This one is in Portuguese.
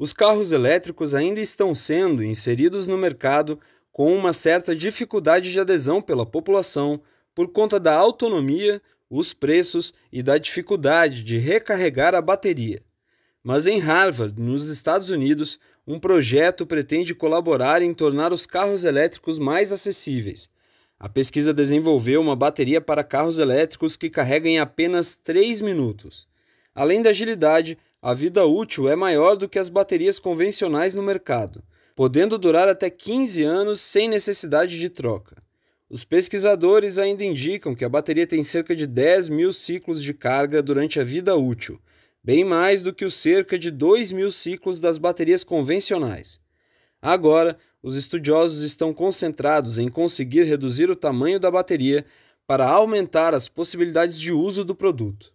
os carros elétricos ainda estão sendo inseridos no mercado com uma certa dificuldade de adesão pela população por conta da autonomia, os preços e da dificuldade de recarregar a bateria. Mas em Harvard, nos Estados Unidos, um projeto pretende colaborar em tornar os carros elétricos mais acessíveis. A pesquisa desenvolveu uma bateria para carros elétricos que carrega em apenas 3 minutos. Além da agilidade, a vida útil é maior do que as baterias convencionais no mercado, podendo durar até 15 anos sem necessidade de troca. Os pesquisadores ainda indicam que a bateria tem cerca de 10 mil ciclos de carga durante a vida útil, bem mais do que os cerca de 2 mil ciclos das baterias convencionais. Agora, os estudiosos estão concentrados em conseguir reduzir o tamanho da bateria para aumentar as possibilidades de uso do produto.